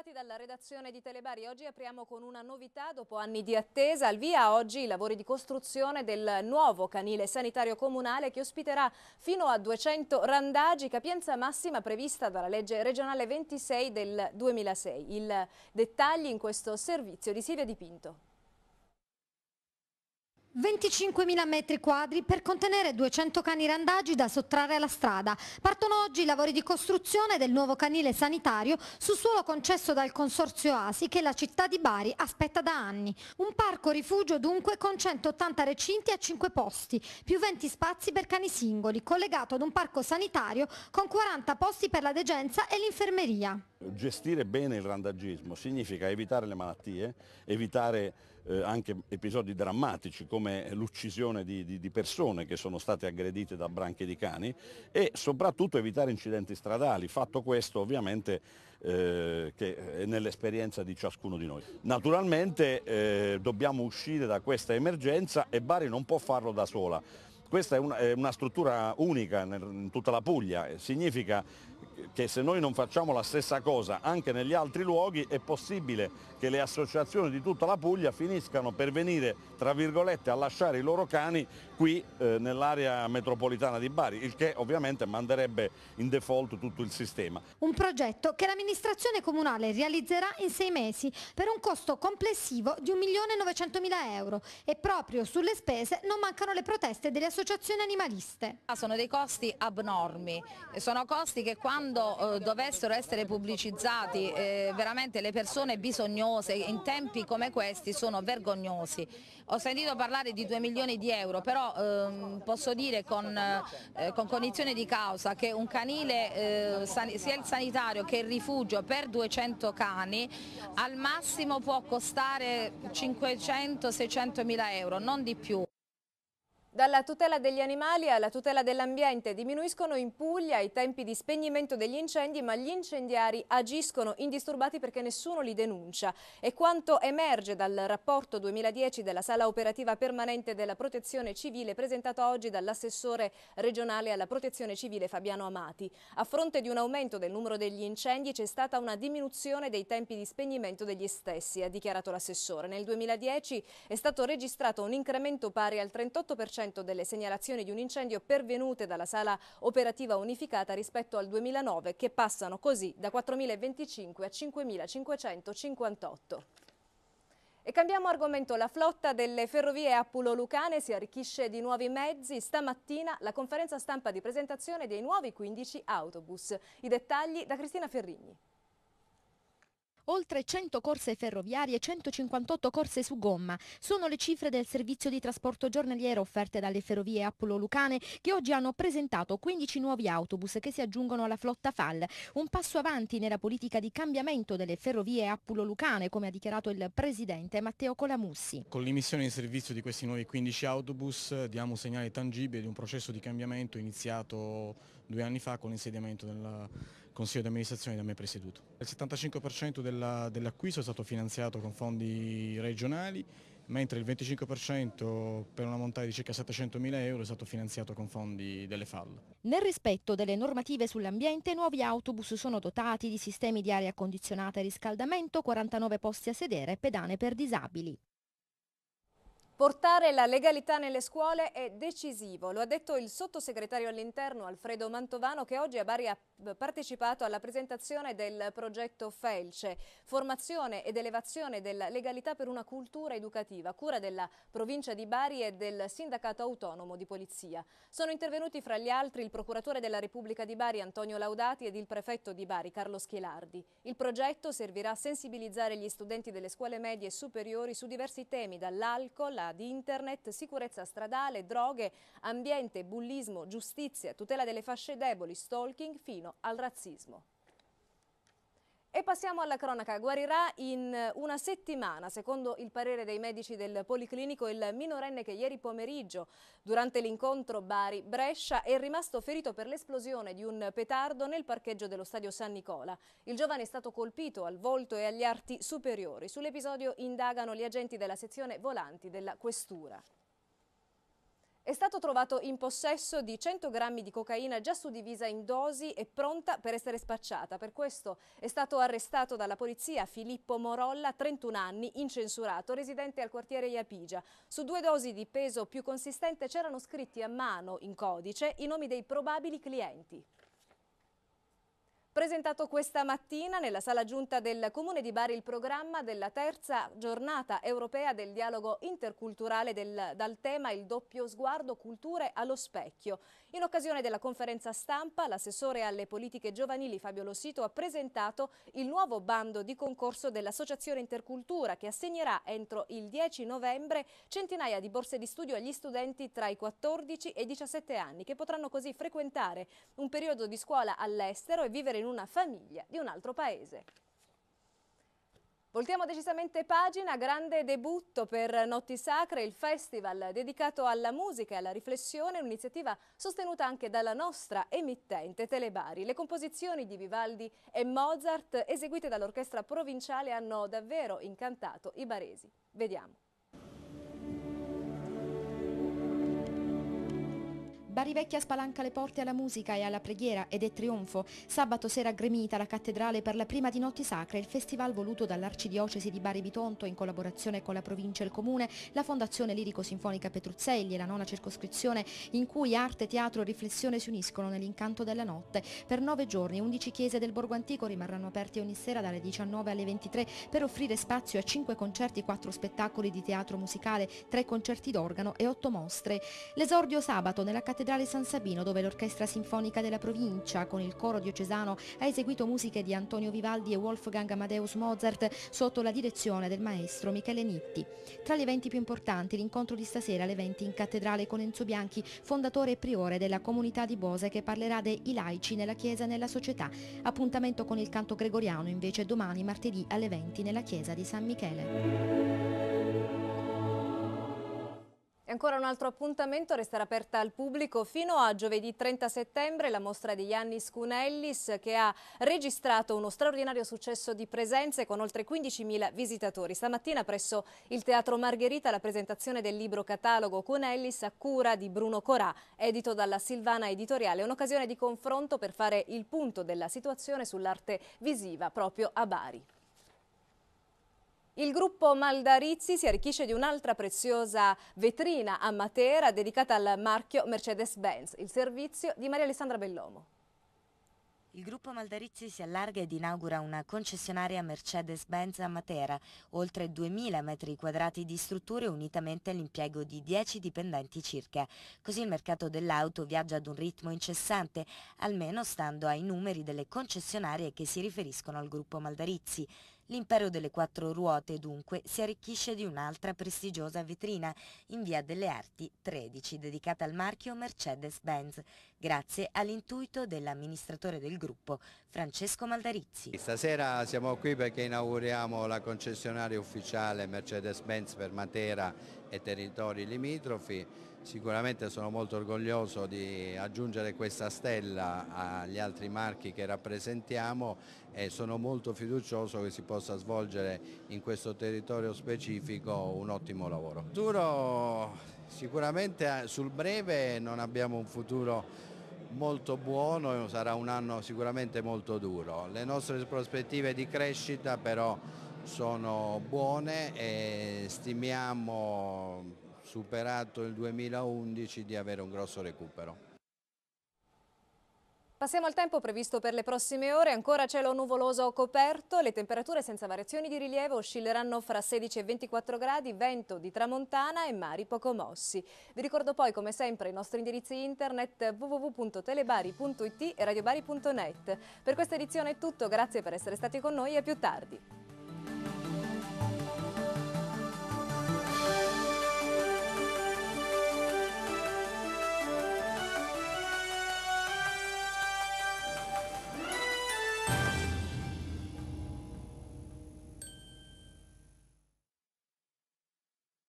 trovati dalla redazione di Telebari. Oggi apriamo con una novità. Dopo anni di attesa, al via oggi i lavori di costruzione del nuovo canile sanitario comunale che ospiterà fino a 200 randaggi, capienza massima prevista dalla legge regionale 26 del 2006. I dettagli in questo servizio di Silvia Dipinto. 25.000 metri quadri per contenere 200 cani randagi da sottrarre alla strada. Partono oggi i lavori di costruzione del nuovo canile sanitario su suolo concesso dal Consorzio ASI che la città di Bari aspetta da anni. Un parco rifugio dunque con 180 recinti a 5 posti, più 20 spazi per cani singoli, collegato ad un parco sanitario con 40 posti per la degenza e l'infermeria. Gestire bene il randagismo significa evitare le malattie, evitare eh, anche episodi drammatici come l'uccisione di, di, di, persone che sono state aggredite da branche di cani e soprattutto evitare incidenti stradali, fatto questo ovviamente eh, che è nell'esperienza di ciascuno di noi. Naturalmente eh, dobbiamo uscire da questa emergenza e Bari non può farlo da sola questa è una, è una struttura unica in tutta la Puglia, significa che se noi non facciamo la stessa cosa anche negli altri luoghi è possibile che le associazioni di tutta la Puglia finiscano per venire tra virgolette a lasciare i loro cani qui eh, nell'area metropolitana di Bari, il che ovviamente manderebbe in default tutto il sistema. Un progetto che l'amministrazione comunale realizzerà in sei mesi per un costo complessivo di 1.900.000 euro e proprio sulle spese non mancano le proteste delle associazioni animaliste. Ah, sono dei costi abnormi, sono costi che quando eh, dovessero essere pubblicizzati eh, veramente le persone bisognose in tempi come questi sono vergognosi. Ho sentito parlare di 2 milioni di euro, però ehm, posso dire con, eh, con, cognizione di causa che un canile, eh, sia il sanitario che il rifugio per 200 cani al massimo può costare 500-600 mila euro, non di più. Dalla tutela degli animali alla tutela dell'ambiente diminuiscono in Puglia i tempi di spegnimento degli incendi, ma gli incendiari agiscono indisturbati perché nessuno li denuncia. E quanto emerge dal rapporto 2010 della Sala Operativa Permanente della Protezione Civile presentato oggi dall'assessore regionale alla Protezione Civile Fabiano Amati. A fronte di un aumento del numero degli incendi c'è stata una diminuzione dei tempi di spegnimento degli stessi, ha dichiarato l'assessore. Nel 2010 è stato registrato un incremento pari al 38% 40% delle segnalazioni di un incendio pervenute dalla sala operativa unificata rispetto al 2009 che passano così da 4.025 a 5.558. E cambiamo argomento, la flotta delle ferrovie Appulo-Lucane si arricchisce di nuovi mezzi. Stamattina la conferenza stampa di presentazione dei nuovi 15 autobus. I dettagli da Cristina Ferrigni oltre 100 corse ferroviarie e 158 corse su gomma. Sono le cifre del servizio di trasporto giornaliero offerte dalle ferrovie Appulo-Lucane che oggi hanno presentato 15 nuovi autobus che si aggiungono alla flotta FAL. Un passo avanti nella politica di cambiamento delle ferrovie Appulo-Lucane, come ha dichiarato il presidente Matteo Colamussi. Con l'emissione in servizio di questi nuovi 15 autobus diamo un segnale tangibile di un processo di cambiamento iniziato due anni fa con l'insediamento della consiglio di amministrazione da me presieduto. Il 75% dell'acquisto è stato finanziato con fondi regionali, mentre il 25% per una montata di circa 700.000 euro è stato finanziato con fondi delle FAL. Nel rispetto delle normative sull'ambiente, nuovi autobus sono dotati di sistemi di aria condizionata e riscaldamento, 49 posti a sedere e pedane per disabili. Portare la legalità nelle scuole è decisivo, lo ha detto il sottosegretario all'interno Alfredo Mantovano che oggi a Bari ha eh, partecipato alla presentazione del progetto Felce, formazione ed elevazione della legalità per una cultura educativa, cura della provincia di Bari e del sindacato autonomo di polizia. Sono intervenuti fra gli altri il procuratore della Repubblica di Bari Antonio Laudati ed il prefetto di Bari Carlo Schilardi. Il progetto servirà a sensibilizzare gli studenti delle scuole medie e superiori su diversi temi dall'alcol di internet, sicurezza stradale, droghe, ambiente, bullismo, giustizia, tutela delle fasce deboli, stalking fino al razzismo. E passiamo alla cronaca. Guarirà in eh, una settimana, secondo il parere dei medici del Policlinico, il minorenne che ieri pomeriggio, durante l'incontro Bari-Brescia, è rimasto ferito per l'esplosione di un petardo nel parcheggio dello stadio San Nicola. Il giovane è stato colpito al volto e agli arti superiori. Sull'episodio indagano gli agenti della sezione volanti della Questura è stato trovato in possesso di 100 grammi di cocaina già suddivisa in dosi e pronta per essere spacciata. Per questo è stato arrestato dalla polizia Filippo Morolla, 31 anni, incensurato, residente al quartiere Iapigia. Su due dosi di peso più consistente c'erano scritti a mano, in codice, i nomi dei probabili clienti presentato questa mattina nella sala giunta del Comune di Bari il programma della terza giornata europea del dialogo interculturale del, dal tema Il doppio sguardo culture allo specchio. In occasione della conferenza stampa l'assessore alle politiche giovanili Fabio Lossito ha presentato il nuovo bando di concorso dell'Associazione Intercultura che assegnerà entro il 10 novembre centinaia di borse di studio agli studenti tra i 14 e i 17 anni che potranno così frequentare un periodo di scuola all'estero e vivere in una famiglia di un altro paese. Voltiamo decisamente pagina, grande debutto per Notti Sacre, il festival dedicato alla musica e alla riflessione, un'iniziativa sostenuta anche dalla nostra emittente Telebari. Le composizioni di Vivaldi e Mozart eseguite dall'orchestra provinciale hanno davvero incantato i baresi. Vediamo. Bari Vecchia spalanca le porte alla musica e alla preghiera ed è trionfo. Sabato sera gremita la cattedrale per la prima di Notti Sacre, il festival voluto dall'Arcidiocesi di Bari Bitonto in collaborazione con la provincia e il comune, la Fondazione Lirico-Sinfonica Petruzzelli e la nona circoscrizione in cui arte, teatro e riflessione si uniscono nell'incanto della notte. Per nove giorni 11 chiese del Borgo Antico rimarranno aperte ogni sera dalle 19 alle 23 per offrire spazio a 5 concerti, 4 spettacoli di teatro musicale, 3 concerti d'organo e 8 mostre. L'esordio sabato nella cattedrale Cattedrale San Sabino dove l'Orchestra Sinfonica della Provincia con il coro diocesano ha eseguito musiche di Antonio Vivaldi e Wolfgang Amadeus Mozart sotto la direzione del maestro Michele Nitti. Tra gli eventi più importanti l'incontro di stasera alle 20 in cattedrale con Enzo Bianchi, fondatore e priore della comunità di Bose che parlerà dei laici nella Chiesa e nella società. Appuntamento con il canto gregoriano invece domani martedì alle 20 nella Chiesa di San Michele. E ancora un altro appuntamento, resterà aperta al pubblico fino a giovedì 30 settembre la mostra di Yannis Cunellis che ha registrato uno straordinario successo di presenze con oltre 15.000 visitatori. Stamattina presso il Teatro Margherita la presentazione del libro catalogo Cunellis a cura di Bruno Corà, edito dalla Silvana Editoriale, un'occasione di confronto per fare il punto della situazione sull'arte visiva proprio a Bari. Il gruppo Maldarizzi si arricchisce di un'altra preziosa vetrina a Matera dedicata al marchio Mercedes-Benz, il servizio di Maria Alessandra Bellomo. Il gruppo Maldarizzi si allarga ed inaugura una concessionaria Mercedes-Benz a Matera, oltre 2.000 metri quadrati di strutture unitamente all'impiego di 10 dipendenti circa. Così il mercato dell'auto viaggia ad un ritmo incessante, almeno stando ai numeri delle concessionarie che si riferiscono al gruppo Maldarizzi. L'impero delle quattro ruote dunque si arricchisce di un'altra prestigiosa vetrina in via delle Arti 13 dedicata al marchio Mercedes-Benz grazie all'intuito dell'amministratore del gruppo Francesco Maldarizzi. Stasera siamo qui perché inauguriamo la concessionaria ufficiale Mercedes-Benz per Matera e territori limitrofi. Sicuramente sono molto orgoglioso di aggiungere questa stella agli altri marchi che rappresentiamo e sono molto fiducioso che si possa svolgere in questo territorio specifico un ottimo lavoro. Duro Sicuramente eh, sul breve non abbiamo un futuro molto buono, sarà un anno sicuramente molto duro. Le nostre prospettive di crescita però sono buone e stimiamo superato il 2011 di avere un grosso recupero. Passiamo al tempo previsto per le prossime ore, ancora cielo nuvoloso o coperto, le temperature senza variazioni di rilievo oscilleranno fra 16 e 24 gradi, vento di tramontana e mari poco mossi. Vi ricordo poi come sempre i nostri indirizzi internet www.telebari.it e radiobari.net. Per questa edizione è tutto, grazie per essere stati con noi e a più tardi.